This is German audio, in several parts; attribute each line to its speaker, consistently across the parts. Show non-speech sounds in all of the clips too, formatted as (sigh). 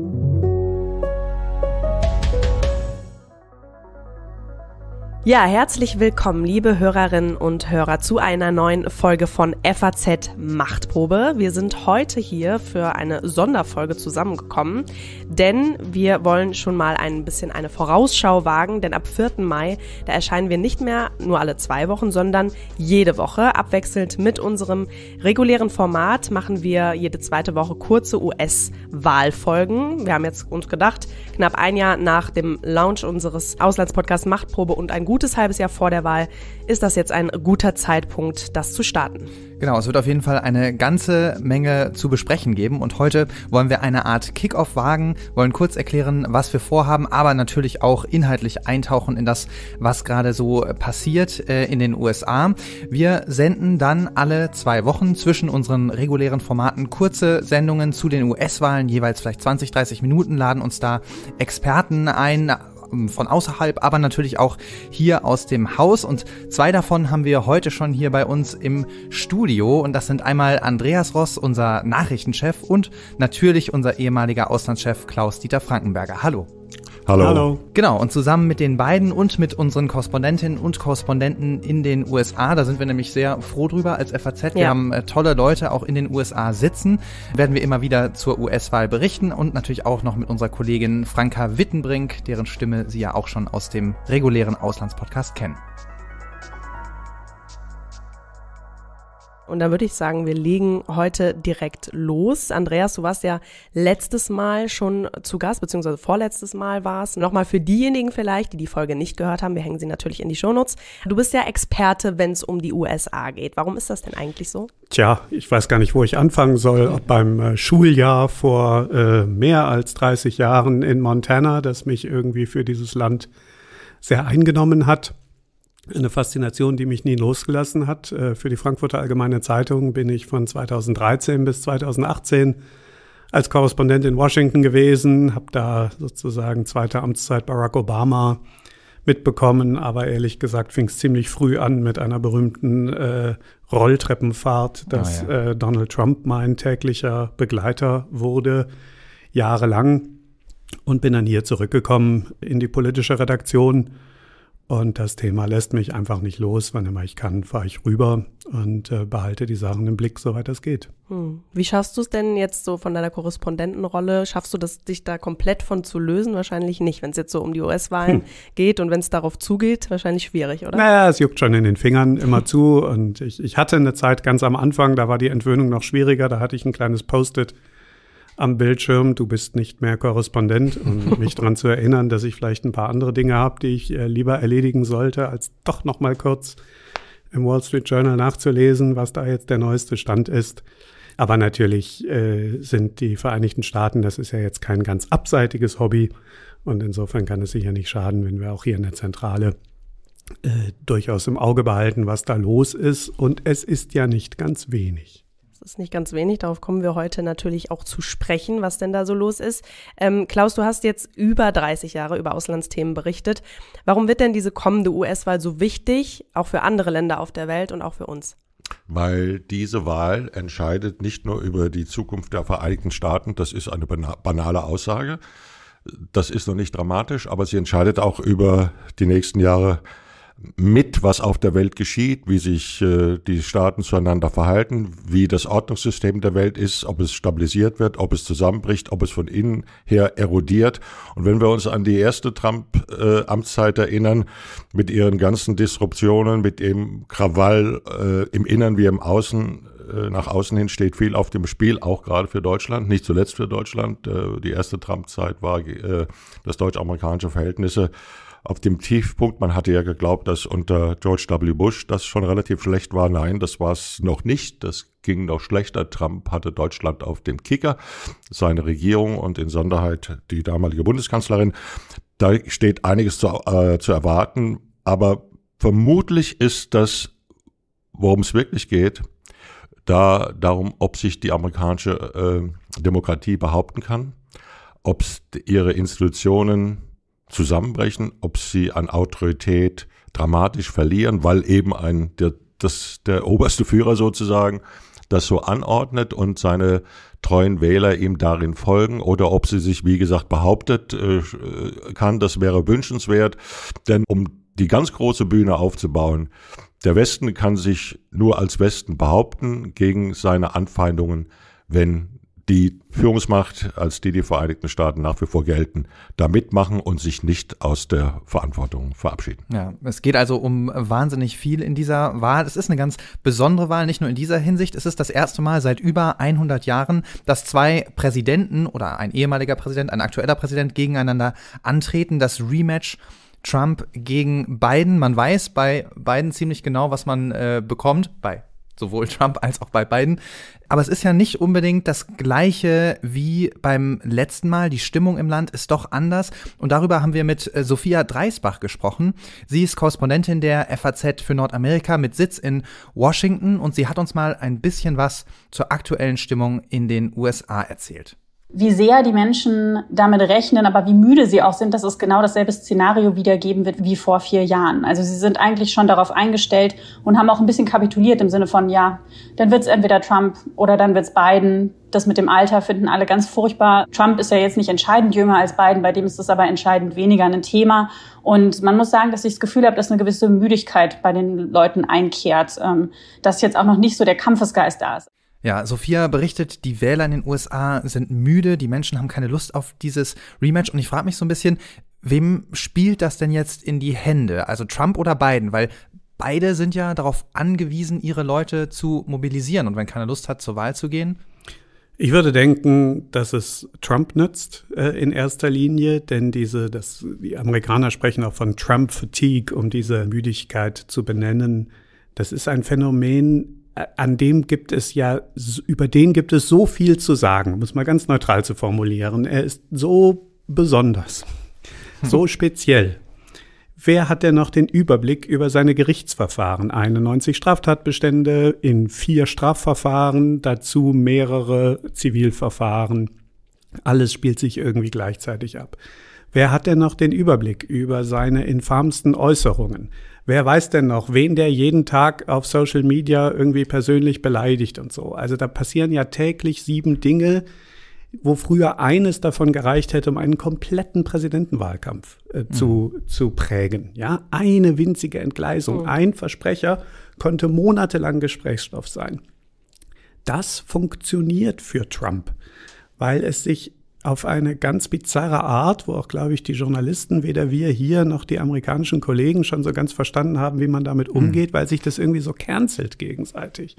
Speaker 1: Thank you. Ja, herzlich willkommen, liebe Hörerinnen und Hörer, zu einer neuen Folge von FAZ Machtprobe. Wir sind heute hier für eine Sonderfolge zusammengekommen, denn wir wollen schon mal ein bisschen eine Vorausschau wagen, denn ab 4. Mai, da erscheinen wir nicht mehr nur alle zwei Wochen, sondern jede Woche. Abwechselnd mit unserem regulären Format machen wir jede zweite Woche kurze US-Wahlfolgen. Wir haben jetzt uns gedacht, knapp ein Jahr nach dem Launch unseres Auslandspodcasts Machtprobe und ein gutes halbes Jahr vor der Wahl ist das jetzt ein guter Zeitpunkt, das zu starten.
Speaker 2: Genau, es wird auf jeden Fall eine ganze Menge zu besprechen geben und heute wollen wir eine Art Kickoff wagen, wollen kurz erklären, was wir vorhaben, aber natürlich auch inhaltlich eintauchen in das, was gerade so passiert äh, in den USA. Wir senden dann alle zwei Wochen zwischen unseren regulären Formaten kurze Sendungen zu den US-Wahlen, jeweils vielleicht 20, 30 Minuten, laden uns da Experten ein, ähm, von außerhalb, aber natürlich auch hier aus dem Haus. Und zwei davon haben wir heute schon hier bei uns im Studio. Und das sind einmal Andreas Ross, unser Nachrichtenchef, und natürlich unser ehemaliger Auslandschef Klaus-Dieter Frankenberger. Hallo. Hallo. Hallo. Genau, und zusammen mit den beiden und mit unseren Korrespondentinnen und Korrespondenten in den USA, da sind wir nämlich sehr froh drüber als FAZ. Ja. Wir haben äh, tolle Leute auch in den USA sitzen, werden wir immer wieder zur US-Wahl berichten und natürlich auch noch mit unserer Kollegin Franka Wittenbrink, deren Stimme Sie ja auch schon aus dem regulären Auslandspodcast kennen.
Speaker 3: Und
Speaker 1: dann würde ich sagen, wir legen heute direkt los. Andreas, du warst ja letztes Mal schon zu Gast, beziehungsweise vorletztes Mal warst. Nochmal für diejenigen vielleicht, die die Folge nicht gehört haben, wir hängen sie natürlich in die Shownotes. Du bist ja Experte, wenn es um die USA geht. Warum ist das denn eigentlich so?
Speaker 4: Tja, ich weiß gar nicht, wo ich anfangen soll. Ob beim äh, Schuljahr vor äh, mehr als 30 Jahren in Montana, das mich irgendwie für dieses Land sehr eingenommen hat eine Faszination, die mich nie losgelassen hat. Äh, für die Frankfurter Allgemeine Zeitung bin ich von 2013 bis 2018 als Korrespondent in Washington gewesen, habe da sozusagen zweite Amtszeit Barack Obama mitbekommen, aber ehrlich gesagt fing es ziemlich früh an mit einer berühmten äh, Rolltreppenfahrt, dass ah, ja. äh, Donald Trump mein täglicher Begleiter wurde, jahrelang, und bin dann hier zurückgekommen in die politische Redaktion und das Thema lässt mich einfach nicht los. Wann immer ich kann, fahre ich rüber und äh, behalte die Sachen im Blick, soweit es geht.
Speaker 1: Hm. Wie schaffst du es denn jetzt so von deiner Korrespondentenrolle? Schaffst du das, dich da komplett von zu lösen? Wahrscheinlich nicht, wenn es jetzt so um die US-Wahlen hm. geht und wenn es darauf zugeht, wahrscheinlich schwierig, oder?
Speaker 4: Naja, es juckt schon in den Fingern immer zu. Und ich, ich hatte eine Zeit ganz am Anfang, da war die Entwöhnung noch schwieriger. Da hatte ich ein kleines Post-it am Bildschirm. Du bist nicht mehr Korrespondent um (laughs) mich daran zu erinnern, dass ich vielleicht ein paar andere Dinge habe, die ich äh, lieber erledigen sollte, als doch noch mal kurz im Wall Street Journal nachzulesen, was da jetzt der neueste Stand ist. Aber natürlich äh, sind die Vereinigten Staaten, das ist ja jetzt kein ganz abseitiges Hobby. Und insofern kann es sicher nicht schaden, wenn wir auch hier in der Zentrale äh, durchaus im Auge behalten, was da los ist. Und es ist ja nicht ganz wenig.
Speaker 1: Das ist nicht ganz wenig. Darauf kommen wir heute natürlich auch zu sprechen, was denn da so los ist. Ähm, Klaus, du hast jetzt über 30 Jahre über Auslandsthemen berichtet. Warum wird denn diese kommende US-Wahl so wichtig, auch für andere Länder auf der Welt und auch für uns?
Speaker 3: Weil diese Wahl entscheidet nicht nur über die Zukunft der Vereinigten Staaten, das ist eine banale Aussage, das ist noch nicht dramatisch, aber sie entscheidet auch über die nächsten Jahre mit, was auf der Welt geschieht, wie sich äh, die Staaten zueinander verhalten, wie das Ordnungssystem der Welt ist, ob es stabilisiert wird, ob es zusammenbricht, ob es von innen her erodiert. Und wenn wir uns an die erste Trump-Amtszeit äh, erinnern, mit ihren ganzen Disruptionen, mit dem Krawall äh, im Innern wie im Außen, äh, nach außen hin steht viel auf dem Spiel, auch gerade für Deutschland, nicht zuletzt für Deutschland. Äh, die erste Trump-Zeit war äh, das deutsch-amerikanische Verhältnisse auf dem Tiefpunkt, man hatte ja geglaubt, dass unter George W. Bush das schon relativ schlecht war. Nein, das war es noch nicht. Das ging noch schlechter. Trump hatte Deutschland auf dem Kicker, seine Regierung und in Sonderheit die damalige Bundeskanzlerin. Da steht einiges zu, äh, zu erwarten, aber vermutlich ist das, worum es wirklich geht, da darum, ob sich die amerikanische äh, Demokratie behaupten kann, ob ihre Institutionen zusammenbrechen, ob sie an Autorität dramatisch verlieren, weil eben ein, der, das, der oberste Führer sozusagen das so anordnet und seine treuen Wähler ihm darin folgen oder ob sie sich, wie gesagt, behauptet äh, kann, das wäre wünschenswert, denn um die ganz große Bühne aufzubauen, der Westen kann sich nur als Westen behaupten gegen seine Anfeindungen, wenn die Führungsmacht, als die die Vereinigten Staaten nach wie vor gelten, da mitmachen und sich nicht aus der Verantwortung verabschieden.
Speaker 2: Ja, es geht also um wahnsinnig viel in dieser Wahl. Es ist eine ganz besondere Wahl, nicht nur in dieser Hinsicht. Es ist das erste Mal seit über 100 Jahren, dass zwei Präsidenten oder ein ehemaliger Präsident, ein aktueller Präsident gegeneinander antreten. Das Rematch Trump gegen Biden. Man weiß bei Biden ziemlich genau, was man äh, bekommt. Bei sowohl Trump als auch bei Biden. Aber es ist ja nicht unbedingt das gleiche wie beim letzten Mal. Die Stimmung im Land ist doch anders. Und darüber haben wir mit äh, Sophia Dreisbach gesprochen. Sie ist Korrespondentin der FAZ für Nordamerika mit Sitz in Washington und sie hat uns mal ein bisschen was zur aktuellen Stimmung in den USA erzählt
Speaker 1: wie sehr die Menschen damit rechnen, aber wie müde sie auch sind, dass es genau dasselbe Szenario wiedergeben wird wie vor vier Jahren. Also sie sind eigentlich schon darauf eingestellt und haben auch ein bisschen kapituliert im Sinne von, ja, dann wird es entweder Trump oder dann wird es Biden. Das mit dem Alter finden alle ganz furchtbar. Trump ist ja jetzt nicht entscheidend jünger als Biden, bei dem ist das aber entscheidend weniger ein Thema. Und man muss sagen, dass ich das Gefühl habe, dass eine gewisse Müdigkeit bei den Leuten einkehrt, ähm, dass jetzt auch noch nicht so der Kampfesgeist da ist.
Speaker 2: Ja, Sophia berichtet, die Wähler in den USA sind müde, die Menschen haben keine Lust auf dieses Rematch und ich frage mich so ein bisschen, wem spielt das denn jetzt in die Hände? Also Trump oder Biden? Weil beide sind ja darauf angewiesen, ihre Leute zu mobilisieren
Speaker 4: und wenn keiner Lust hat, zur Wahl zu gehen. Ich würde denken, dass es Trump nützt äh, in erster Linie, denn diese, das, die Amerikaner sprechen auch von Trump-Fatigue, um diese Müdigkeit zu benennen. Das ist ein Phänomen äh, an dem gibt es ja, über den gibt es so viel zu sagen, muss man ganz neutral zu formulieren. Er ist so besonders, (laughs) so speziell. Wer hat denn noch den Überblick über seine Gerichtsverfahren? 91 Straftatbestände in vier Strafverfahren, dazu mehrere Zivilverfahren. Alles spielt sich irgendwie gleichzeitig ab. Wer hat denn noch den Überblick über seine infamsten Äußerungen? wer weiß denn noch, wen der jeden Tag auf Social Media irgendwie persönlich beleidigt und so. Also da passieren ja täglich sieben Dinge, wo früher eines davon gereicht hätte, um einen kompletten Präsidentenwahlkampf äh, mhm. zu, mhm. zu prägen. Ja, eine winzige Entgleisung, oh. ein Versprecher konnte monatelang Gesprächsstoff sein. Das funktioniert für Trump, weil es sich auf eine ganz bizarre Art, wo auch, glaube ich, die Journalisten, weder wir hier noch die amerikanischen Kollegen schon so ganz verstanden haben, wie man damit hm. umgeht, mhm. weil sich das irgendwie so cancelt gegenseitig.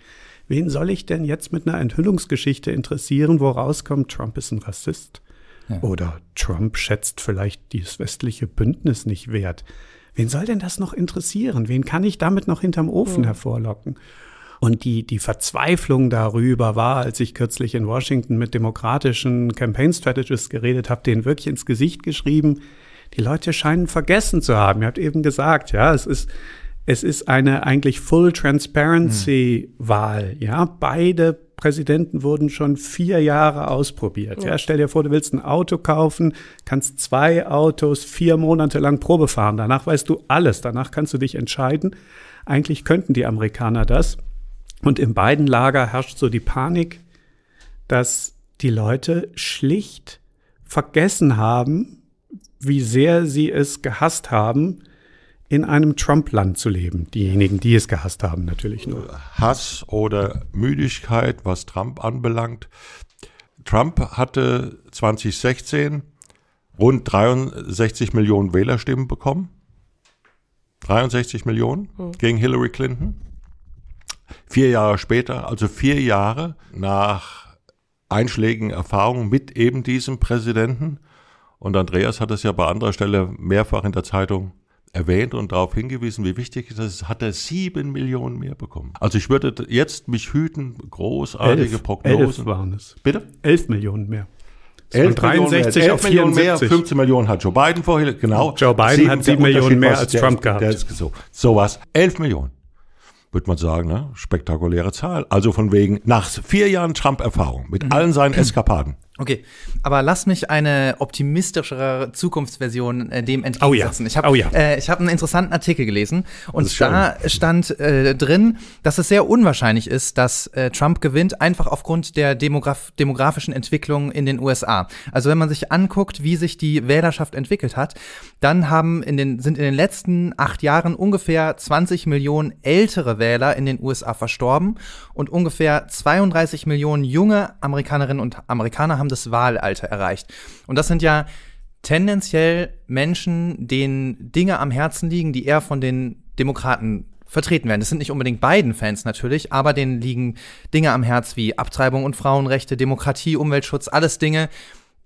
Speaker 4: Wen soll ich denn jetzt mit einer Enthüllungsgeschichte interessieren, wo rauskommt, Trump ist ein Rassist? Ja. Oder Trump schätzt vielleicht dieses westliche Bündnis nicht wert. Wen soll denn das noch interessieren? Wen kann ich damit noch hinterm Ofen mhm. hervorlocken? Und die, die Verzweiflung darüber war, als ich kürzlich in Washington mit demokratischen Campaign Strategists geredet habe, denen wirklich ins Gesicht geschrieben, die Leute scheinen vergessen zu haben. Ihr habt eben gesagt, ja, es ist, es ist eine eigentlich Full Transparency hm. Wahl, ja. Beide Präsidenten wurden schon vier Jahre ausprobiert. Ja. ja. stell dir vor, du willst ein Auto kaufen, kannst zwei Autos vier Monate lang Probe fahren. Danach weißt du alles. Danach kannst du dich entscheiden. Eigentlich könnten die Amerikaner das. Und in beiden Lager herrscht so die Panik, dass die Leute schlicht vergessen haben, wie sehr sie es gehasst haben, in einem Trump-Land zu leben. Diejenigen, die es gehasst haben, natürlich nur.
Speaker 3: Hass oder Müdigkeit, was Trump anbelangt. Trump hatte 2016 rund 63 Millionen Wählerstimmen bekommen. 63 Millionen hm. gegen Hillary Clinton. Vier Jahre später, also vier Jahre nach einschlägigen Erfahrungen mit eben diesem Präsidenten. Und Andreas hat es ja bei anderer Stelle mehrfach in der Zeitung erwähnt und darauf hingewiesen, wie wichtig es ist, hat er sieben Millionen mehr bekommen. Also ich würde jetzt mich hüten, großartige elf, Prognosen. Elf waren es. Bitte? Elf Millionen mehr. Elf 63 Millionen, auf 11 Millionen mehr, 15 Millionen hat Joe Biden vorher, genau. Joe Biden 7, hat 7 Millionen mehr als Trump gehabt. Der ist so, sowas. 11 Millionen würde man sagen, ne? spektakuläre Zahl. Also von wegen, nach vier Jahren Trump-Erfahrung, mit mhm. allen seinen (clears throat) Eskapaden, Okay, aber lass mich eine
Speaker 2: optimistischere Zukunftsversion äh, dem entgegensetzen. Oh ja. Ich habe oh ja. äh, hab einen interessanten Artikel gelesen und da schön. stand äh, drin, dass es sehr unwahrscheinlich ist, dass äh, Trump gewinnt, einfach aufgrund der Demograf demografischen Entwicklung in den USA. Also wenn man sich anguckt, wie sich die Wählerschaft entwickelt hat, dann haben in den, sind in den letzten acht Jahren ungefähr 20 Millionen ältere Wähler in den USA verstorben und ungefähr 32 Millionen junge Amerikanerinnen und Amerikaner haben das Wahlalter erreicht. Und das sind ja tendenziell Menschen, denen Dinge am Herzen liegen, die eher von den Demokraten vertreten werden. Das sind nicht unbedingt beiden Fans natürlich, aber denen liegen Dinge am Herz wie Abtreibung und Frauenrechte, Demokratie, Umweltschutz, alles Dinge,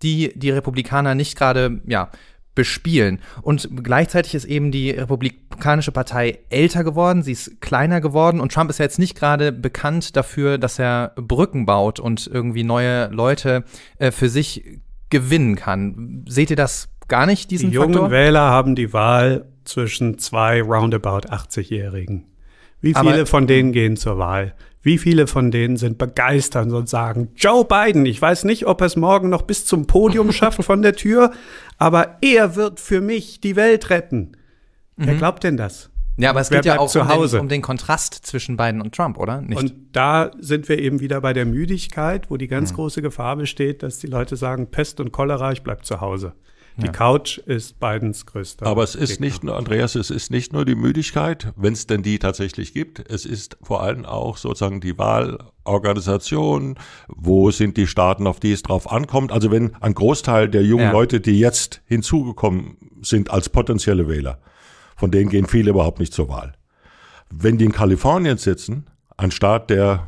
Speaker 2: die die Republikaner nicht gerade, ja, bespielen. Und gleichzeitig ist eben die Republikanische Partei älter geworden, sie ist kleiner geworden und Trump ist ja jetzt nicht gerade bekannt dafür, dass er Brücken baut und irgendwie neue Leute äh, für sich gewinnen
Speaker 4: kann. Seht ihr das gar nicht, diesen die jungen Faktor? Wähler haben die Wahl zwischen zwei roundabout 80-Jährigen. Wie viele Aber, von denen gehen zur Wahl? Wie viele von denen sind begeistert und sagen, Joe Biden, ich weiß nicht, ob er es morgen noch bis zum Podium (laughs) schafft von der Tür, aber er wird für mich die Welt retten. Mhm. Wer glaubt denn das? Ja, aber es Wer geht ja auch um den, um den, Kontrast zwischen Biden und Trump, oder? Nicht? Und da sind wir eben wieder bei der Müdigkeit, wo die ganz mhm. große Gefahr besteht, dass die Leute sagen, Pest und Cholera, ich bleib zu Hause. Die ja. Couch ist Bidens größter. Aber es ist Gegner. nicht nur,
Speaker 3: Andreas, es ist nicht nur die Müdigkeit, wenn es denn die tatsächlich gibt. Es ist vor allem auch sozusagen die Wahlorganisation. Wo sind die Staaten, auf die es drauf ankommt? Also wenn ein Großteil der jungen ja. Leute, die jetzt hinzugekommen sind als potenzielle Wähler, von denen gehen viele überhaupt nicht zur Wahl. Wenn die in Kalifornien sitzen, ein Staat, der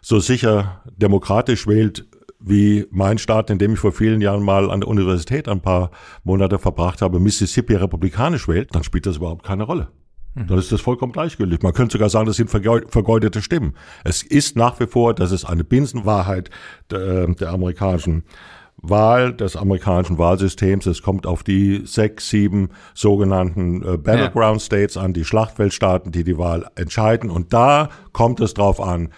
Speaker 3: so sicher demokratisch wählt wie mein Staat, in dem ich vor vielen Jahren mal an der Universität ein paar Monate verbracht habe, Mississippi republikanisch wählt, dann spielt das überhaupt keine Rolle. Hm. Dann ist das vollkommen gleichgültig. Man könnte sogar sagen, das sind vergeudete Stimmen. Es ist nach wie vor, das ist eine Binsenwahrheit der, äh, der amerikanischen Wahl, des amerikanischen Wahlsystems. Es kommt auf die sechs, sieben sogenannten äh, Battleground States an, die Schlachtfeldstaaten, die die Wahl entscheiden. Und da kommt es drauf an,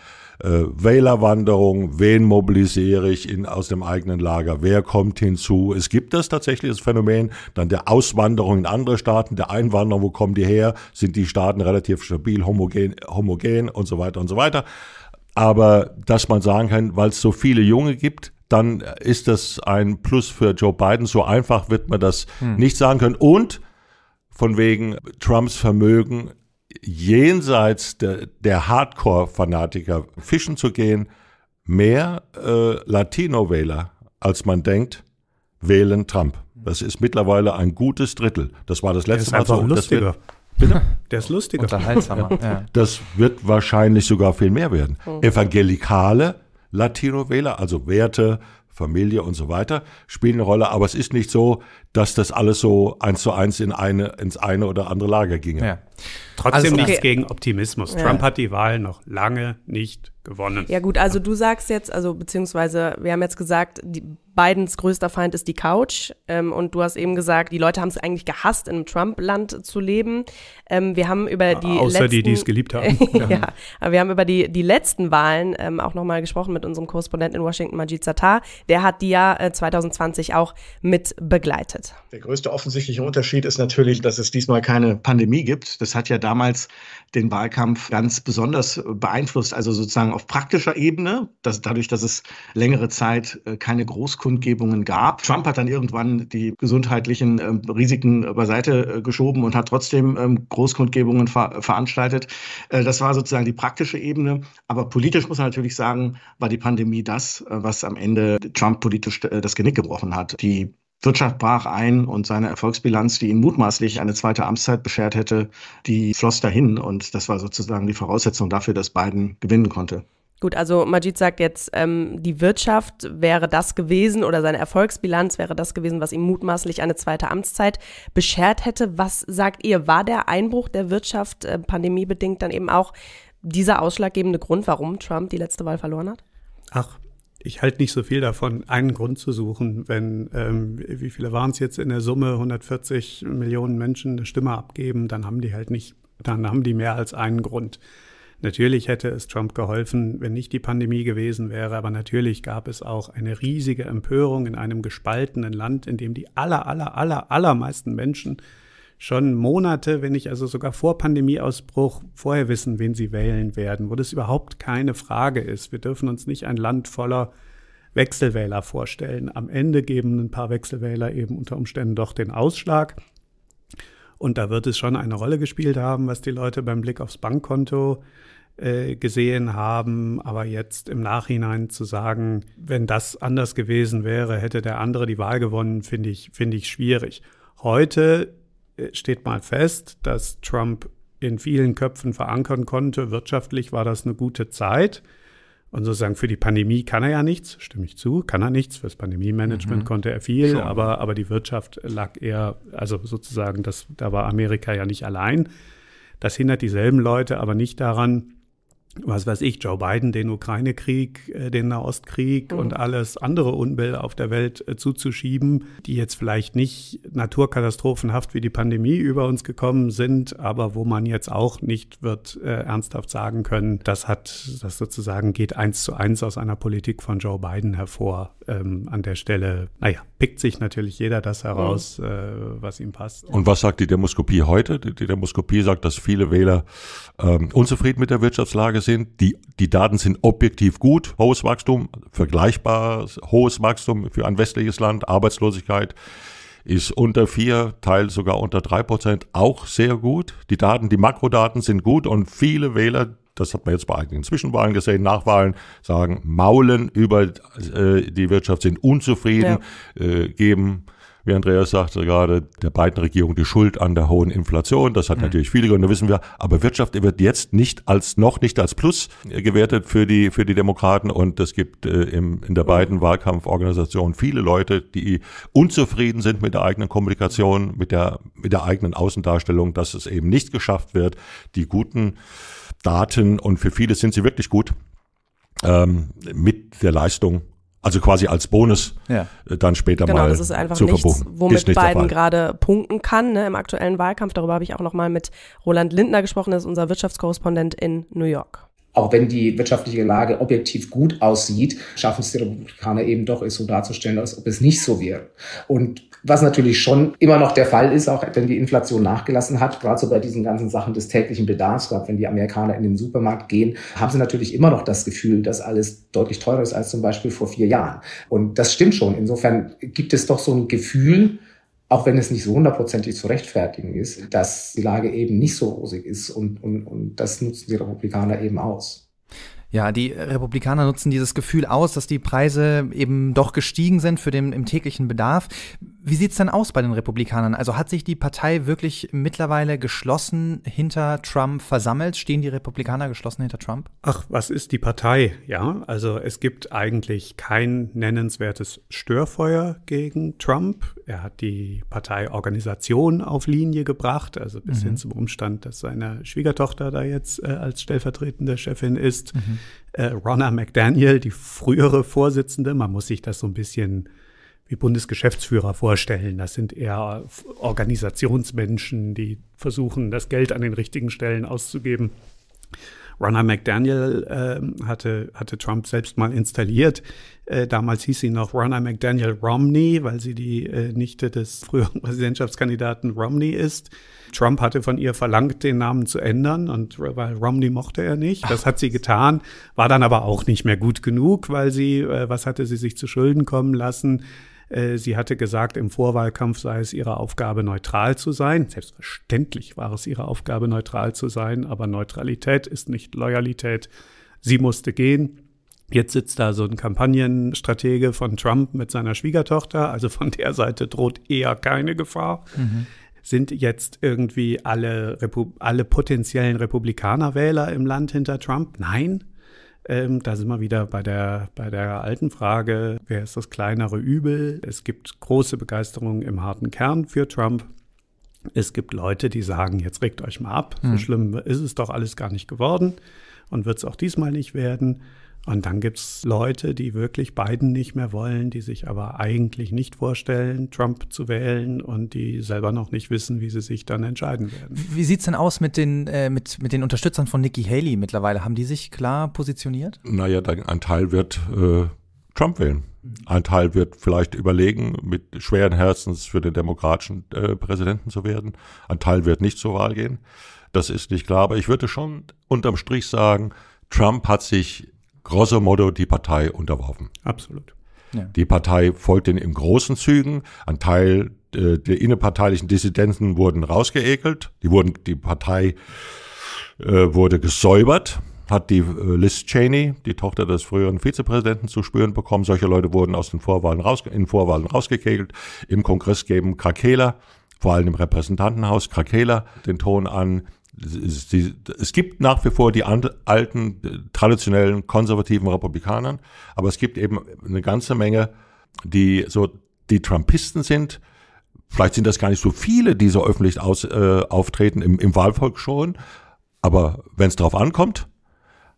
Speaker 3: äh, Wählerwanderung, wen mobilisiere ich in, aus dem eigenen Lager, wer kommt hinzu. Es gibt das tatsächlich, das Phänomen, dann der Auswanderung in andere Staaten, der Einwanderung, wo kommen die her, sind die Staaten relativ stabil, homogen, homogen und so weiter und so weiter. Aber dass man sagen kann, weil es so viele Junge gibt, dann ist das ein Plus für Joe Biden. So einfach wird man das hm. nicht sagen können. Und von wegen Trumps Vermögen jenseits de, der Hardcore-Fanatiker fischen zu gehen, mehr äh, Latino-Wähler, als man denkt, wählen Trump. Das ist mittlerweile ein gutes Drittel. Das war das letzte Mal so. Lustiger.
Speaker 4: (laughs) Bitte? (laughs) Der ist lustiger. Unterhaltsamer. Ja.
Speaker 3: Das wird wahrscheinlich sogar viel mehr werden. Hm. Evangelikale Latino-Wähler, also Werte, Familie und so weiter spielen eine Rolle, aber es ist nicht so, dass das alles so eins zu eins in eine, ins eine oder andere Lager ginge. Ja. Trotzdem also, okay. nichts
Speaker 4: gegen Optimismus. Ja. Trump hat die Wahl noch lange nicht gewonnen.
Speaker 1: Ja gut, also du sagst jetzt, also beziehungsweise wir haben jetzt gesagt, die Bidens größter Feind ist die Couch. Ähm, und du hast eben gesagt, die Leute haben es eigentlich gehasst, in einem Trump-Land zu leben. Ähm, wir haben über die Außer letzten, die, die es geliebt haben. (laughs) ja, aber wir haben über die, die letzten Wahlen ähm, auch nochmal gesprochen mit unserem Korrespondenten in Washington, Majid Sattar. Der hat die ja äh, 2020 auch mit begleitet.
Speaker 4: Der größte offensichtliche Unterschied ist natürlich, dass es diesmal keine Pandemie gibt. Das hat ja damals den Wahlkampf ganz besonders äh, beeinflusst. Also sozusagen auf praktischer Ebene, dass, dadurch, dass es längere Zeit äh, keine Großkonferenz Kundgebungen gab. Trump hat dann irgendwann die gesundheitlichen ähm, äh, Risiken beiseite äh, geschoben und hat trotzdem ähm, Großkundgebungen ver veranstaltet. Äh, das war sozusagen die praktische Ebene. Aber politisch muss man natürlich sagen, war die Pandemie das, äh, was am Ende Trump politisch äh, das Genick gebrochen hat. Die Wirtschaft brach ein und seine Erfolgsbilanz, die ihm mutmaßlich eine zweite Amtszeit beschert hätte, die floss dahin. Und das war sozusagen die Voraussetzung dafür, dass Biden gewinnen konnte.
Speaker 1: Gut, also Majid sagt jetzt, ähm, die Wirtschaft wäre das gewesen oder seine Erfolgsbilanz wäre das gewesen, was ihm mutmaßlich eine zweite Amtszeit beschert hätte. Was sagt ihr? War der Einbruch der Wirtschaft äh, pandemiebedingt dann eben auch dieser ausschlaggebende Grund, warum Trump die letzte Wahl verloren hat?
Speaker 4: Ach, ich halte nicht so viel davon, einen Grund zu suchen, wenn, ähm, wie viele waren es jetzt in der Summe, 140 Millionen Menschen eine Stimme abgeben, dann haben die halt nicht, dann haben die mehr als einen Grund. Natürlich hätte es Trump geholfen, wenn nicht die Pandemie gewesen wäre, aber natürlich gab es auch eine riesige Empörung in einem gespaltenen Land, in dem die aller, aller, aller, allermeisten Menschen schon Monate, wenn nicht also sogar vor Pandemieausbruch, vorher wissen, wen sie wählen werden, wo das überhaupt keine Frage ist. Wir dürfen uns nicht ein Land voller Wechselwähler vorstellen. Am Ende geben ein paar Wechselwähler eben unter Umständen doch den Ausschlag. Und da wird es schon eine Rolle gespielt haben, was die Leute beim Blick aufs Bankkonto äh, gesehen haben, aber jetzt im Nachhinein zu sagen, wenn das anders gewesen wäre, hätte der andere die Wahl gewonnen, finde ich, finde ich schwierig. Heute äh, steht mal fest, dass Trump in vielen Köpfen verankern konnte, wirtschaftlich war das eine gute Zeit. Und sozusagen für die Pandemie kann er ja nichts, stimme ich zu, kann er nichts. Fürs Pandemie-Management mhm. konnte er viel, Schon. aber, aber die Wirtschaft lag eher, also sozusagen, das, da war Amerika ja nicht allein. Das hindert dieselben Leute aber nicht daran, was weiß ich, Joe Biden den Ukraine-Krieg, äh, den Nahostkrieg mhm. und alles andere Unbill auf der Welt äh, zuzuschieben, die jetzt vielleicht nicht naturkatastrophenhaft wie die Pandemie über uns gekommen sind, aber wo man jetzt auch nicht wird äh, ernsthaft sagen können, das hat, das sozusagen geht eins zu eins aus einer Politik von Joe Biden hervor ähm, an der Stelle. Naja, pickt sich natürlich jeder das mhm. heraus, mhm. äh, was ihm passt. Und
Speaker 3: was sagt die Demoskopie heute? Die, die Demoskopie sagt, dass viele Wähler ähm, unzufrieden mit der Wirtschaftslage sind. Die, die Daten sind objektiv gut. Hohes Wachstum, vergleichbares hohes Wachstum für ein westliches Land, Arbeitslosigkeit ist unter vier, teil sogar unter drei Prozent auch sehr gut. Die Daten, die Makrodaten sind gut und viele Wähler, das hat man jetzt bei einigen Zwischenwahlen gesehen, Nachwahlen, sagen, maulen über äh, die Wirtschaft, sind unzufrieden, ja. äh, geben wie Andreas sagte gerade, der beiden Regierung die Schuld an der hohen Inflation. Das hat mhm. natürlich viele Gründe, wissen wir. Aber Wirtschaft wird jetzt nicht als, noch nicht als Plus äh, gewertet für die, für die Demokraten. Und es gibt äh, im, in der beiden Wahlkampforganisation viele Leute, die unzufrieden sind mit der eigenen Kommunikation, mit der, mit der eigenen Außendarstellung, dass es eben nicht geschafft wird, die guten Daten und für viele sind sie wirklich gut ähm, mit der Leistung. Also quasi als Bonus ja. Äh, dann später genau, mal das ist einfach zu nichts, Womit nicht Biden
Speaker 1: gerade punkten kann ne, im aktuellen Wahlkampf. Darüber habe ich auch nochmal mit Roland Lindner gesprochen, das ist unser Wirtschaftskorrespondent in New York
Speaker 2: auch wenn die wirtschaftliche Lage objektiv gut aussieht, schaffen es die Republikaner eben doch, es so darzustellen, als ob es nicht so wäre. Und was natürlich schon immer noch der Fall ist, auch wenn die Inflation nachgelassen hat, gerade so bei diesen ganzen Sachen des täglichen Bedarfs, gerade wenn die Amerikaner in den Supermarkt gehen, haben sie natürlich immer noch das Gefühl, dass alles deutlich teurer ist als zum Beispiel vor vier Jahren. Und das stimmt schon. Insofern gibt es doch so ein Gefühl, auch wenn es nicht so hundertprozentig zu rechtfertigen ist, dass die Lage eben nicht so
Speaker 4: rosig ist und, und, und das nutzen die Republikaner eben aus.
Speaker 2: Ja, die Republikaner nutzen dieses Gefühl aus, dass die Preise eben doch gestiegen sind für den im täglichen Bedarf. Wie sieht es denn aus bei den Republikanern? Also hat sich die Partei wirklich mittlerweile geschlossen hinter Trump versammelt? Stehen die Republikaner geschlossen hinter Trump?
Speaker 4: Ach, was ist die Partei? Ja, also es gibt eigentlich kein nennenswertes Störfeuer gegen Trump. Er hat die Parteiorganisation auf Linie gebracht, also bis mhm. hin zum Umstand, dass seine Schwiegertochter da jetzt äh, als stellvertretende Chefin ist. Mhm äh, Ronna McDaniel, die frühere Vorsitzende. Man muss sich das so ein bisschen wie Bundesgeschäftsführer vorstellen. Das sind eher Organisationsmenschen, die versuchen, das Geld an den richtigen Stellen auszugeben. Ronald McDaniel äh, hatte, hatte Trump selbst mal installiert. Äh, damals hieß sie noch Ronald McDaniel Romney, weil sie die äh, Nichte des (laughs) früheren Präsidentschaftskandidaten Romney ist. Trump hatte von ihr verlangt, den Namen zu ändern und weil Romney mochte er nicht. Das hat sie getan, war dann aber auch nicht mehr gut genug, weil sie, äh, was hatte sie sich zu Schulden kommen lassen? Äh, sie hatte gesagt, im Vorwahlkampf sei es ihre Aufgabe, neutral zu sein. Selbstverständlich war es ihre Aufgabe, neutral zu sein, aber Neutralität ist nicht Loyalität. Sie musste gehen. Jetzt sitzt da so ein Kampagnenstratege von Trump mit seiner Schwiegertochter, also von der Seite droht eher keine Gefahr. Mhm. Sind jetzt irgendwie alle, alle potenziellen Republikanerwähler im Land hinter Trump? Nein, ähm, da sind wir wieder bei der, bei der alten Frage, wer ist das kleinere Übel? Es gibt große Begeisterung im harten Kern für Trump. Es gibt Leute, die sagen, jetzt regt euch mal ab, so hm. schlimm ist es doch alles gar nicht geworden und wird es auch diesmal nicht werden. Und dann gibt es Leute, die wirklich Biden nicht mehr wollen, die sich aber eigentlich nicht vorstellen, Trump zu wählen und die selber noch nicht wissen, wie sie sich dann entscheiden werden. Wie sieht es denn aus mit
Speaker 2: den, äh, mit, mit den Unterstützern von Nikki Haley mittlerweile? Haben die sich klar positioniert?
Speaker 3: Naja, ein Teil wird äh, Trump wählen. Ein Teil wird vielleicht überlegen, mit schweren Herzens für den demokratischen äh, Präsidenten zu werden. Ein Teil wird nicht zur Wahl gehen. Das ist nicht klar, aber ich würde schon unterm Strich sagen, Trump hat sich grosso modo die Partei unterworfen. Absolut. Ja. Die Partei folgte in großen Zügen. Ein Teil äh, der innerparteilichen Dissidenten wurden rausgeekelt. Die wurden, die Partei äh, wurde gesäubert hat die äh, Liz Cheney, die Tochter des früheren Vizepräsidenten, zu spüren bekommen. Solche Leute wurden aus den Vorwahlen raus, in Vorwahlen rausgekegelt. Im Kongress geben Krakela, vor allem im Repräsentantenhaus Krakela, den Ton an. Es, gibt nach wie vor die alten, äh, traditionellen, konservativen Republikanern, aber es gibt eben eine ganze Menge, die so die Trumpisten sind. Vielleicht sind das gar nicht so viele, die so öffentlich aus, äh, auftreten, im, im Wahlvolk schon. Aber wenn es drauf ankommt,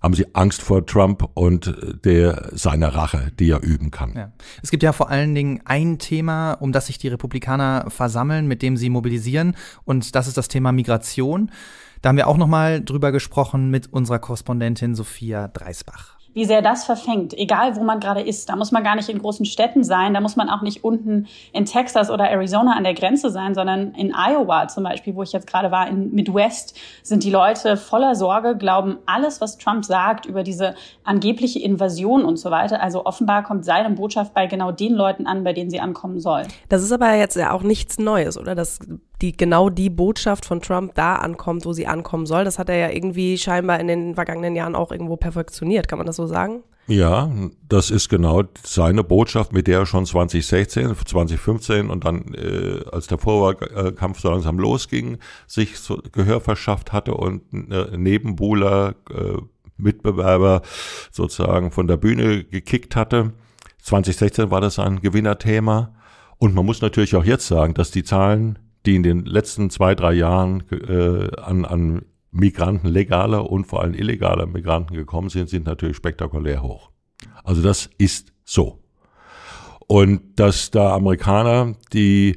Speaker 3: haben sie Angst vor Trump und äh, der, seiner Rache, die er üben kann.
Speaker 2: Ja. Es gibt ja vor allen Dingen ein Thema, um das sich die Republikaner versammeln, mit dem sie mobilisieren, und das ist das Thema Migration. Da haben wir auch nochmal drüber gesprochen mit unserer Korrespondentin Sophia Dreisbach
Speaker 1: wie sehr das verfängt, egal wo man gerade ist. Da muss man gar nicht in großen Städten sein, da muss man auch nicht unten in Texas oder Arizona an der Grenze sein, sondern in Iowa zum Beispiel, wo ich jetzt gerade war, in Midwest, sind die Leute voller Sorge, glauben alles, was Trump sagt über diese angebliche Invasion und so weiter. Also offenbar kommt seine Botschaft bei genau den Leuten an, bei denen sie ankommen soll. Das ist aber jetzt ja auch nichts Neues, oder? Das die genau die Botschaft von Trump da ankommt, wo sie ankommen soll. Das hat er ja irgendwie scheinbar in den vergangenen Jahren auch irgendwo perfektioniert, kann man das so sagen?
Speaker 3: Ja, das ist genau seine Botschaft, mit der er schon 2016, 2015 und dann, äh, als der Vorwahlkampf so langsam losging, sich so Gehör verschafft hatte und äh, Nebenbuhler, äh, Mitbewerber sozusagen von der Bühne gekickt hatte. 2016 war das ein Gewinnerthema. Und man muss natürlich auch jetzt sagen, dass die Zahlen die in den letzten zwei, drei Jahren äh, an, an Migranten, legaler und vor allem illegaler Migranten gekommen sind, sind natürlich spektakulär hoch. Also das ist so. Und dass da Amerikaner, die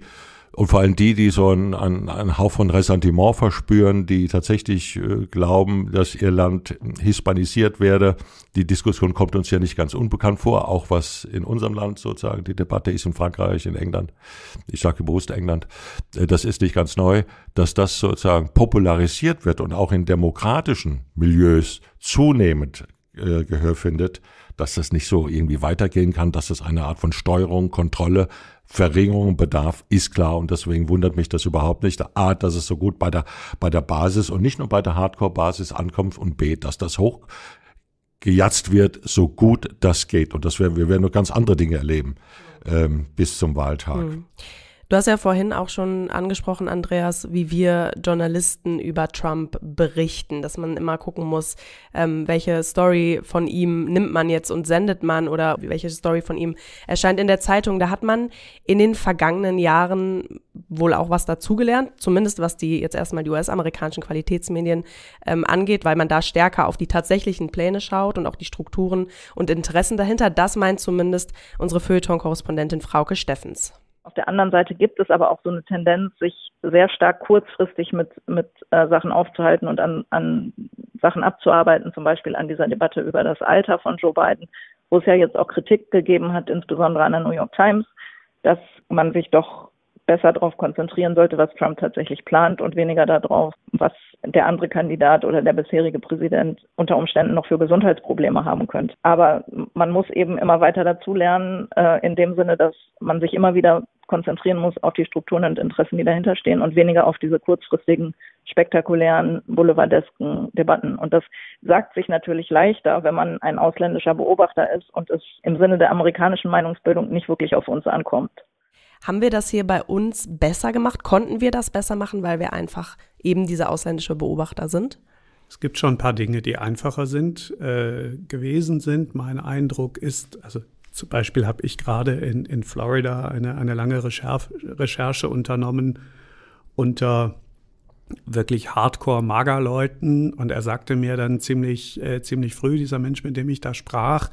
Speaker 3: und vor allem die, die so einen, einen, einen Hauch von Ressentiment verspüren, die tatsächlich äh, glauben, dass ihr Land hispanisiert werde. Die Diskussion kommt uns ja nicht ganz unbekannt vor, auch was in unserem Land sozusagen die Debatte ist in Frankreich, in England. Ich sage bewusst England. Äh, das ist nicht ganz neu, dass das sozusagen popularisiert wird und auch in demokratischen Milieus zunehmend äh, Gehör findet dass das nicht so irgendwie weitergehen kann, dass es eine Art von Steuerung, Kontrolle, Verringerung bedarf, ist klar. Und deswegen wundert mich das überhaupt nicht. A, dass es so gut bei der, bei der Basis und nicht nur bei der Hardcore-Basis ankommt und B, dass das hoch gejatzt wird, so gut das geht. Und das werden, wir werden nur ganz andere Dinge erleben ähm, bis zum Wahltag. Mhm.
Speaker 1: Du hast ja vorhin auch schon angesprochen, Andreas, wie wir Journalisten über Trump berichten, dass man immer gucken muss, ähm, welche Story von ihm nimmt man jetzt und sendet man oder welche Story von ihm erscheint in der Zeitung. Da hat man in den vergangenen Jahren wohl auch was dazugelernt, zumindest was die jetzt erstmal die US-amerikanischen Qualitätsmedien ähm, angeht, weil man da stärker auf die tatsächlichen Pläne schaut und auch die Strukturen und Interessen dahinter. Das meint zumindest unsere Feuilleton-Korrespondentin Frauke Steffens. Auf der anderen Seite gibt es aber auch so eine Tendenz, sich sehr stark kurzfristig mit, mit äh, Sachen aufzuhalten und an, an Sachen abzuarbeiten, zum Beispiel an dieser Debatte über das Alter von Joe Biden, wo es ja jetzt auch Kritik gegeben hat, insbesondere an der New York Times, dass man sich doch besser darauf konzentrieren sollte, was Trump tatsächlich plant und weniger darauf, was der andere Kandidat oder der bisherige Präsident unter Umständen noch für Gesundheitsprobleme haben könnte. Aber man muss eben immer weiter dazulernen, äh, in dem Sinne, dass man sich immer wieder konzentrieren muss auf die Strukturen und Interessen, die dahinterstehen und weniger auf diese kurzfristigen, spektakulären, boulevardesken Debatten. Und das sagt sich natürlich leichter, wenn man ein ausländischer Beobachter ist und es im Sinne der amerikanischen Meinungsbildung nicht wirklich auf uns ankommt. Haben wir das hier bei uns besser gemacht? Konnten wir das besser machen, weil wir einfach eben diese ausländische Beobachter sind?
Speaker 4: Es gibt schon ein paar Dinge, die einfacher sind, äh, gewesen sind. Mein Eindruck ist, also zum Beispiel habe ich gerade in, in Florida eine, eine lange Recherche, Recherche unternommen unter wirklich hardcore Magerleuten und er sagte mir dann ziemlich, äh, ziemlich früh, dieser Mensch, mit dem ich da sprach,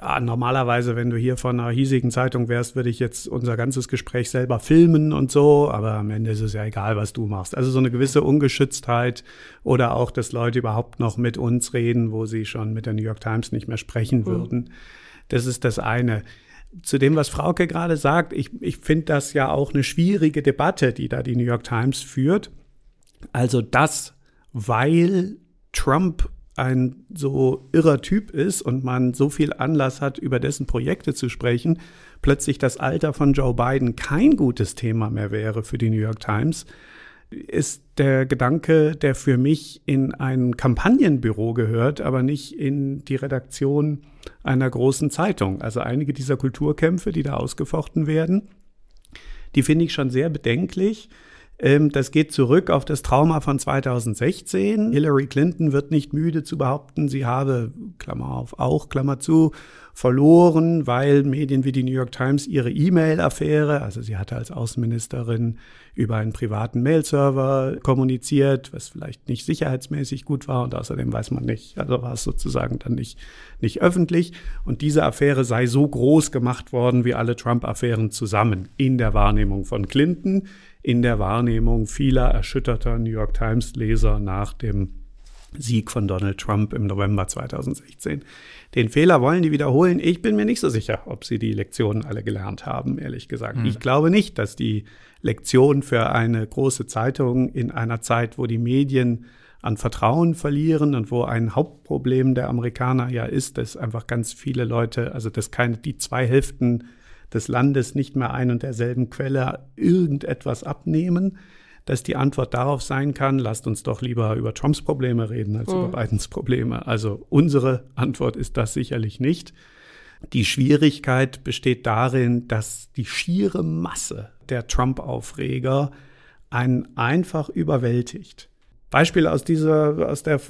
Speaker 4: ja, normalerweise, wenn du hier von einer hiesigen Zeitung wärst, würde ich jetzt unser ganzes Gespräch selber filmen und so, aber am Ende ist es ja egal, was du machst. Also so eine gewisse Ungeschütztheit oder auch, dass Leute überhaupt noch mit uns reden, wo sie schon mit der New York Times nicht mehr sprechen mhm. würden. Das ist das eine. Zu dem, was Frauke gerade sagt, ich, ich finde das ja auch eine schwierige Debatte, die da die New York Times führt. Also das, weil Trump ein so irrer Typ ist und man so viel Anlass hat, über dessen Projekte zu sprechen, plötzlich das Alter von Joe Biden kein gutes Thema mehr wäre für die New York Times, ist der Gedanke, der für mich in ein Kampagnenbüro gehört, aber nicht in die Redaktion einer großen Zeitung. Also einige dieser Kulturkämpfe, die da ausgefochten werden, die finde ich schon sehr bedenklich. Ähm, das geht zurück auf das Trauma von 2016. Hillary Clinton wird nicht müde zu behaupten, sie habe, Klammer auf, auch, Klammer zu, verloren, weil Medien wie die New York Times ihre E-Mail-Affäre, also sie hatte als Außenministerin über einen privaten Mail-Server kommuniziert, was vielleicht nicht sicherheitsmäßig gut war und außerdem weiß man nicht, also war es sozusagen dann nicht, nicht öffentlich. Und diese Affäre sei so groß gemacht worden wie alle Trump-Affären zusammen in der Wahrnehmung von Clinton in der Wahrnehmung vieler erschütterter New York Times-Leser nach dem Sieg von Donald Trump im November 2016. Den Fehler wollen die wiederholen. Ich bin mir nicht so sicher, ob sie die Lektionen alle gelernt haben, ehrlich gesagt. Mhm. Ich glaube nicht, dass die Lektion für eine große Zeitung in einer Zeit, wo die Medien an Vertrauen verlieren und wo ein Hauptproblem der Amerikaner ja ist, dass einfach ganz viele Leute, also dass keine die zwei Hälften des Landes nicht mehr ein und derselben Quelle irgendetwas abnehmen, dass die Antwort darauf sein kann, lasst uns doch lieber über Trumps Probleme reden als mhm. über Bidens Probleme. Also unsere Antwort ist das sicherlich nicht. Die Schwierigkeit besteht darin, dass die schiere Masse der Trump-Aufreger einen einfach überwältigt. Beispiel aus dieser, aus der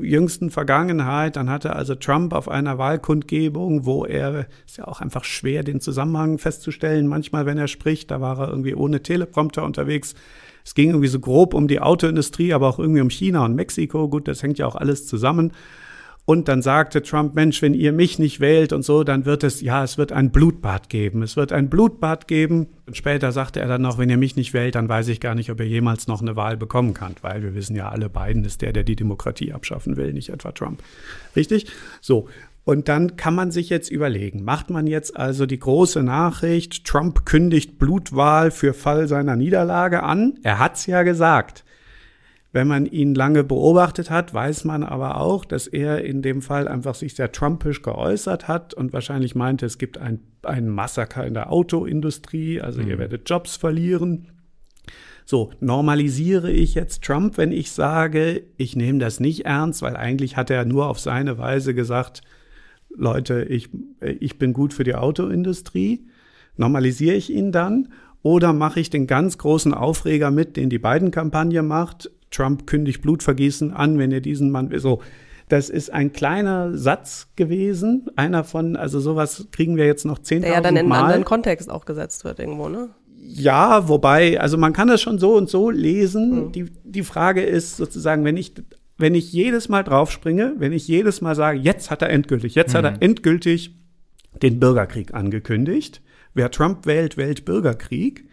Speaker 4: jüngsten Vergangenheit, dann hatte also Trump auf einer Wahlkundgebung, wo er, ist ja auch einfach schwer, den Zusammenhang festzustellen, manchmal, wenn er spricht, da war er irgendwie ohne Teleprompter unterwegs. Es ging irgendwie so grob um die Autoindustrie, aber auch irgendwie um China und Mexiko. Gut, das hängt ja auch alles zusammen. Und dann sagte Trump, Mensch, wenn ihr mich nicht wählt und so, dann wird es, ja, es wird ein Blutbad geben. Es wird ein Blutbad geben. Und später sagte er dann noch, wenn ihr mich nicht wählt, dann weiß ich gar nicht, ob ihr jemals noch eine Wahl bekommen könnt, weil wir wissen ja alle, Biden ist der, der die Demokratie abschaffen will, nicht etwa Trump. Richtig? So. Und dann kann man sich jetzt überlegen, macht man jetzt also die große Nachricht, Trump kündigt Blutwahl für Fall seiner Niederlage an? Er hat's ja gesagt. Wenn man ihn lange beobachtet hat, weiß man aber auch, dass er in dem Fall einfach sich sehr trumpisch geäußert hat und wahrscheinlich meinte, es gibt ein, ein Massaker in der Autoindustrie, also mhm. ihr werdet Jobs verlieren. So, normalisiere ich jetzt Trump, wenn ich sage, ich nehme das nicht ernst, weil eigentlich hat er nur auf seine Weise gesagt, Leute, ich, ich bin gut für die Autoindustrie. Normalisiere ich ihn dann? Oder mache ich den ganz großen Aufreger mit, den die beiden Kampagne macht? Trump kündigt Blutvergießen an, wenn ihr diesen Mann so. Das ist ein kleiner Satz gewesen, einer von, also sowas kriegen wir jetzt noch 10.000 Mal. Der ja dann in einen anderen
Speaker 1: Kontext auch gesetzt wird irgendwo, ne?
Speaker 4: Ja, wobei, also man kann das schon so und so lesen. Mhm. Die, die Frage ist sozusagen, wenn ich, wenn ich jedes Mal draufspringe, wenn ich jedes Mal sage, jetzt hat er endgültig, jetzt mhm. hat er mhm. endgültig den Bürgerkrieg angekündigt. Wer Trump wählt, wählt Bürgerkrieg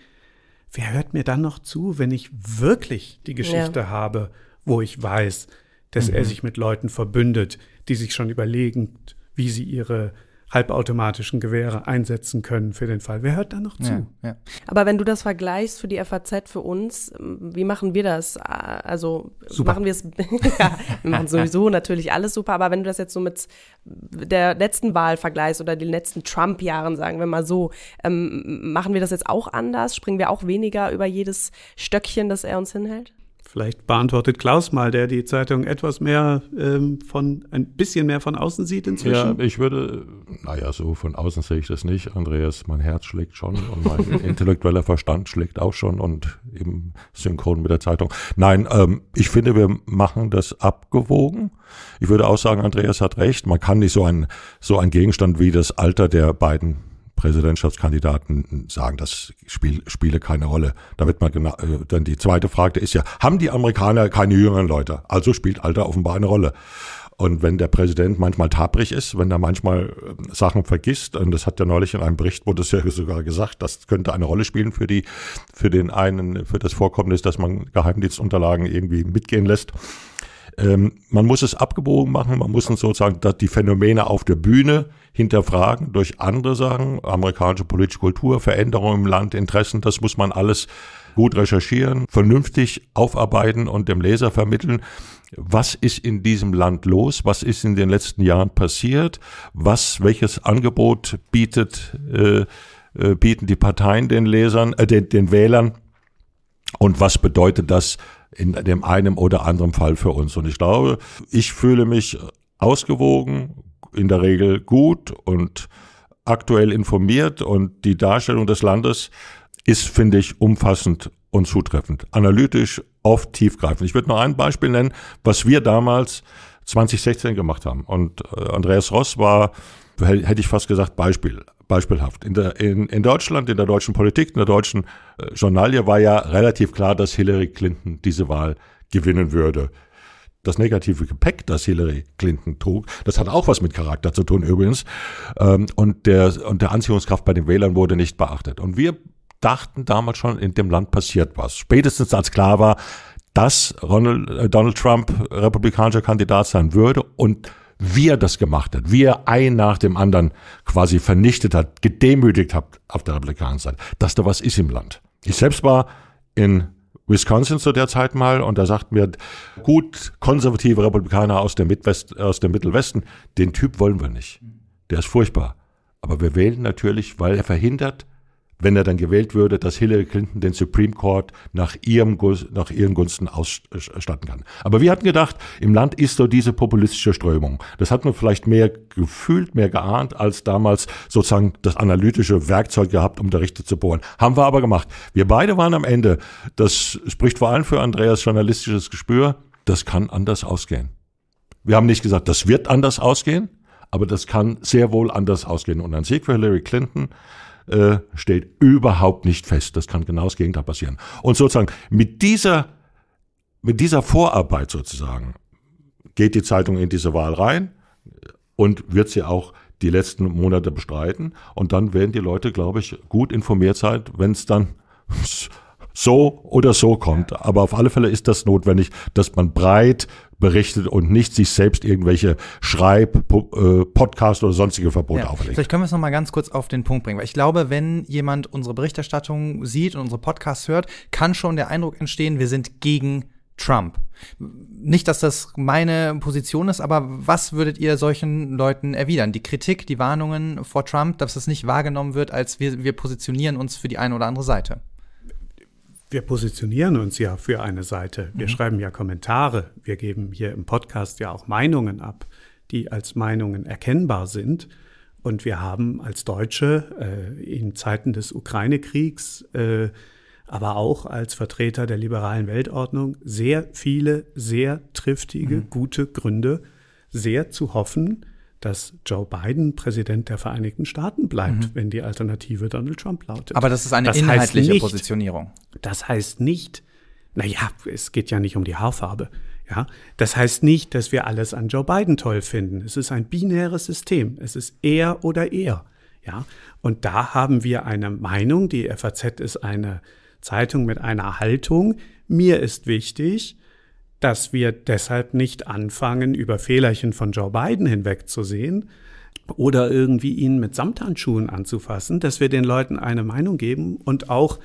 Speaker 4: wer hört mir dann noch zu, wenn ich wirklich die Geschichte ja. habe, wo ich weiß, dass mhm. er sich mit Leuten verbündet, die sich schon überlegen, wie sie ihre halbautomatischen Gewehre einsetzen können für den Fall. Wer hört da noch zu? Ja,
Speaker 1: ja. Aber wenn du das vergleichst für die FAZ für uns, wie machen wir das? Also super. machen wir es, (laughs) wir machen sowieso natürlich alles super, aber wenn du das jetzt so mit der letzten Wahl vergleichst oder den letzten Trump-Jahren, sagen wir mal so, ähm, machen wir das jetzt auch anders? Springen wir auch weniger über jedes Stöckchen, das er uns hinhält?
Speaker 4: Vielleicht beantwortet Klaus mal, der die Zeitung etwas mehr ähm, von, ein bisschen mehr von außen sieht inzwischen. Ja,
Speaker 3: ich würde, naja, so von außen sehe ich das nicht. Andreas, mein Herz schlägt schon und mein (laughs) intellektueller Verstand schlägt auch schon und im synchron mit der Zeitung. Nein, ähm, ich finde, wir machen das abgewogen. Ich würde auch sagen, Andreas hat recht. Man kann nicht so ein, so ein Gegenstand wie das Alter der beiden Präsidentschaftskandidaten sagen, das spiel, spiele keine Rolle. Da wird man genau, äh, dann die zweite Frage ist ja, haben die Amerikaner keine jüngeren Leute? Also spielt Alter offenbar eine Rolle. Und wenn der Präsident manchmal tabrig ist, wenn er manchmal ähm, Sachen vergisst, und das hat ja neulich in einem Bericht wurde es ja (laughs) sogar gesagt, das könnte eine Rolle spielen für die, für den einen, für das Vorkommnis, dass man Geheimdienstunterlagen irgendwie mitgehen lässt ähm, man muss es abgebogen machen, man muss sozusagen die Phänomene auf der Bühne hinterfragen durch andere Sachen, amerikanische politische Kultur, Veränderungen im Land, Interessen, das muss man alles gut recherchieren, vernünftig aufarbeiten und dem Leser vermitteln, was ist in diesem Land los, was ist in den letzten Jahren passiert, was, welches Angebot bietet, äh, äh, bieten die Parteien den Lesern, äh, den, den Wählern und was bedeutet das in dem einen oder anderen Fall für uns. Und ich glaube, ich fühle mich ausgewogen, in der Regel gut und aktuell informiert und die Darstellung des Landes ist, finde ich, umfassend und zutreffend, analytisch, oft tiefgreifend. Ich würde nur ein Beispiel nennen, was wir damals 2016 gemacht haben. Und äh, Andreas Ross war, hätte ich fast gesagt, Beispiel beispielhaft. In, der, in, in Deutschland, in der deutschen Politik, in der deutschen äh, Journalie war ja relativ klar, dass Hillary Clinton diese Wahl gewinnen würde. Das negative Gepäck, das Hillary Clinton trug, das hat auch was mit Charakter zu tun übrigens. Ähm, und, der, und der Anziehungskraft bei den Wählern wurde nicht beachtet. Und wir dachten damals schon, in dem Land passiert was. Spätestens als klar war, dass Ronald, äh, Donald Trump republikanischer Kandidat sein würde und wie er das gemacht hat, wie er ein nach dem anderen quasi vernichtet hat, gedemütigt hat auf der republikanischen Seite, dass da was ist im Land. Ich selbst war in Wisconsin zu der Zeit mal und da sagt mir gut, konservative Republikaner aus, der Midwest, aus dem Mittelwesten, den Typ wollen wir nicht. Der ist furchtbar. Aber wir wählen natürlich, weil er verhindert, wenn er dann gewählt würde, dass Hillary Clinton den Supreme Court nach, ihrem, nach ihren Gunsten ausstatten kann. Aber wir hatten gedacht, im Land ist so diese populistische Strömung. Das hat man vielleicht mehr gefühlt, mehr geahnt, als damals sozusagen das analytische Werkzeug gehabt, um da Richter zu bohren. Haben wir aber gemacht. Wir beide waren am Ende. Das spricht vor allem für Andreas journalistisches Gespür. Das kann anders ausgehen. Wir haben nicht gesagt, das wird anders ausgehen. Aber das kann sehr wohl anders ausgehen. Und ein Sieg für Hillary Clinton äh, steht, überhaupt nicht fest. Das kann genau das Gegenteil passieren. Und sozusagen mit dieser, mit dieser Vorarbeit sozusagen geht die Zeitung in diese Wahl rein und wird sie auch die letzten Monate bestreiten. Und dann werden die Leute, glaube ich, gut informiert sein, wenn es dann so oder so kommt. Aber auf alle Fälle ist das notwendig, dass man breit berichtet und nicht sich selbst irgendwelche Schreib-, äh, Podcast- oder sonstige Verbote ja. auferlegt.
Speaker 2: Vielleicht können wir es nochmal ganz kurz auf den Punkt bringen, weil ich glaube, wenn jemand unsere Berichterstattung sieht und unsere Podcasts hört, kann schon der Eindruck entstehen, wir sind gegen Trump. Nicht, dass das meine Position ist, aber was würdet ihr solchen Leuten erwidern? Die Kritik, die Warnungen vor Trump, dass das nicht wahrgenommen wird, als wir, wir positionieren uns für die eine oder andere Seite.
Speaker 4: Wir positionieren uns ja für eine Seite. Wir mhm. schreiben ja Kommentare. Wir geben hier im Podcast ja auch Meinungen ab, die als Meinungen erkennbar sind. Und wir haben als Deutsche äh, in Zeiten des Ukraine-Kriegs, äh, aber auch als Vertreter der liberalen Weltordnung sehr viele, sehr triftige, mhm. gute Gründe, sehr zu hoffen, dass Joe Biden Präsident der Vereinigten Staaten bleibt, mhm. wenn die Alternative Donald Trump lautet. Aber das ist eine das inhaltliche nicht, Positionierung. Das heißt nicht, naja, es geht ja nicht um die Haarfarbe. Ja, das heißt nicht, dass wir alles an Joe Biden toll finden. Es ist ein binäres System. Es ist er oder er. Ja, und da haben wir eine Meinung. Die FAZ ist eine Zeitung mit einer Haltung. Mir ist wichtig, dass wir deshalb nicht anfangen, über Fehlerchen von Joe Biden hinwegzusehen oder irgendwie ihn mit Samthandschuhen anzufassen, dass wir den Leuten eine Meinung geben und auch,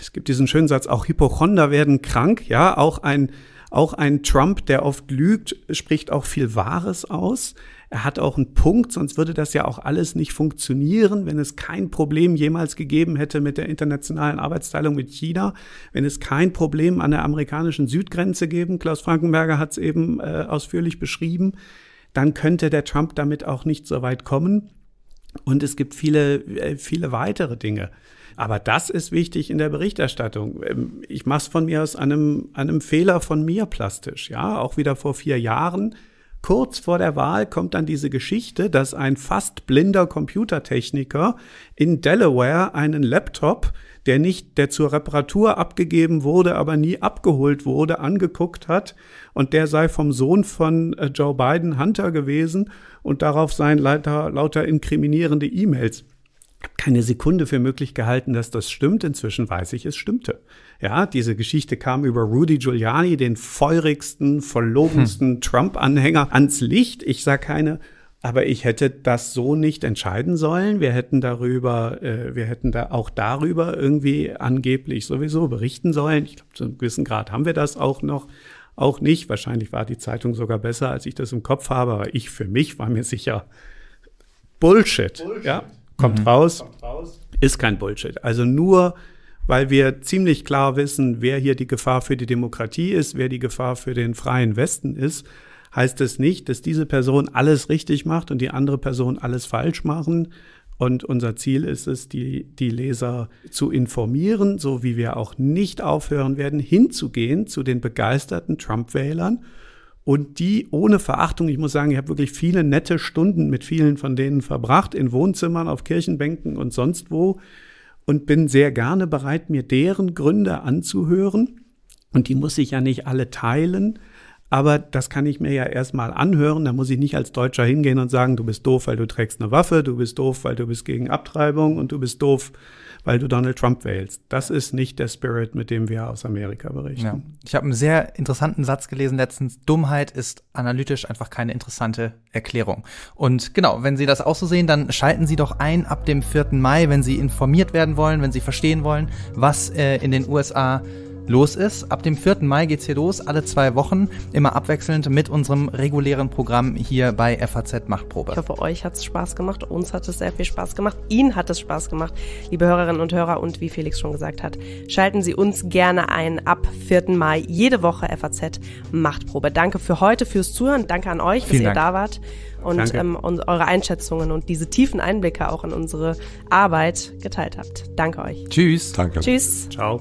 Speaker 4: es gibt diesen schönen Satz, auch Hypochonder werden krank, ja, auch ein, auch ein Trump, der oft lügt, spricht auch viel Wahres aus. Er hat auch einen Punkt, sonst würde das ja auch alles nicht funktionieren, wenn es kein Problem jemals gegeben hätte mit der internationalen Arbeitsteilung mit China, wenn es kein Problem an der amerikanischen Südgrenze geben, Klaus Frankenberger hat es eben äh, ausführlich beschrieben, dann könnte der Trump damit auch nicht so weit kommen. Und es gibt viele, äh, viele weitere Dinge. Aber das ist wichtig in der Berichterstattung. Ähm, ich mache es von mir aus einem, einem Fehler von mir plastisch. Ja, auch wieder vor vier Jahren Kurz vor der Wahl kommt dann diese Geschichte, dass ein fast blinder Computertechniker in Delaware einen Laptop, der nicht, der zur Reparatur abgegeben wurde, aber nie abgeholt wurde, angeguckt hat. Und der sei vom Sohn von äh, Joe Biden Hunter gewesen und darauf seien lauter, lauter inkriminierende E-Mails habe keine Sekunde für möglich gehalten, dass das stimmt. Inzwischen weiß ich, es stimmte. Ja, diese Geschichte kam über Rudy Giuliani, den feurigsten, verlogensten hm. Trump-Anhänger, ans Licht. Ich sah keine aber ich hätte das so nicht entscheiden sollen. Wir hätten darüber, äh, wir hätten da auch darüber irgendwie angeblich sowieso berichten sollen. Ich glaube, zu einem gewissen Grad haben wir das auch noch, auch nicht. Wahrscheinlich war die Zeitung sogar besser, als ich das im Kopf habe. Aber ich für mich war mir sicher Bullshit. Bullshit. Ja, kommt mhm. raus, ist kein Bullshit. Also nur, weil wir ziemlich klar wissen, wer hier die Gefahr für die Demokratie ist, wer die Gefahr für den freien Westen ist, heißt es das nicht, dass diese Person alles richtig macht und die andere Person alles falsch machen. Und unser Ziel ist es, die, die Leser zu informieren, so wie wir auch nicht aufhören werden, hinzugehen zu den begeisterten Trump-Wählern und die ohne Verachtung, ich muss sagen, ich habe wirklich viele nette Stunden mit vielen von denen verbracht, in Wohnzimmern, auf Kirchenbänken und sonst wo und bin sehr gerne bereit, mir deren Gründe anzuhören. Und die muss ich ja nicht alle teilen, aber das kann ich mir ja erstmal anhören. Da muss ich nicht als Deutscher hingehen und sagen, du bist doof, weil du trägst eine Waffe, du bist doof, weil du bist gegen Abtreibung und du bist doof, weil du Donald Trump wählst. Das ist nicht der Spirit, mit dem wir aus Amerika berichten. Ja.
Speaker 2: Ich habe einen sehr interessanten Satz gelesen letztens. Dummheit ist analytisch einfach keine interessante Erklärung. Und genau, wenn Sie das auch so sehen, dann schalten Sie doch ein ab dem 4. Mai, wenn Sie informiert werden wollen, wenn Sie verstehen wollen, was äh, in den USA los ist. Ab dem 4. Mai geht's hier los, alle zwei Wochen, immer abwechselnd mit unserem regulären Programm hier bei FAZ Machtprobe. Ich
Speaker 1: hoffe, euch hat's Spaß gemacht, uns hat es sehr viel Spaß gemacht, Ihnen hat es Spaß gemacht, liebe Hörerinnen und Hörer. Und wie Felix schon gesagt hat, schalten Sie uns gerne ein ab 4. Mai jede Woche FAZ Machtprobe. Danke für heute, fürs Zuhören, danke an euch, Vielen dass Dank. ihr da wart und, ähm, und eure Einschätzungen und diese tiefen Einblicke auch in unsere Arbeit geteilt habt. Danke euch. Tschüss. Danke. Tschüss.
Speaker 4: Ciao.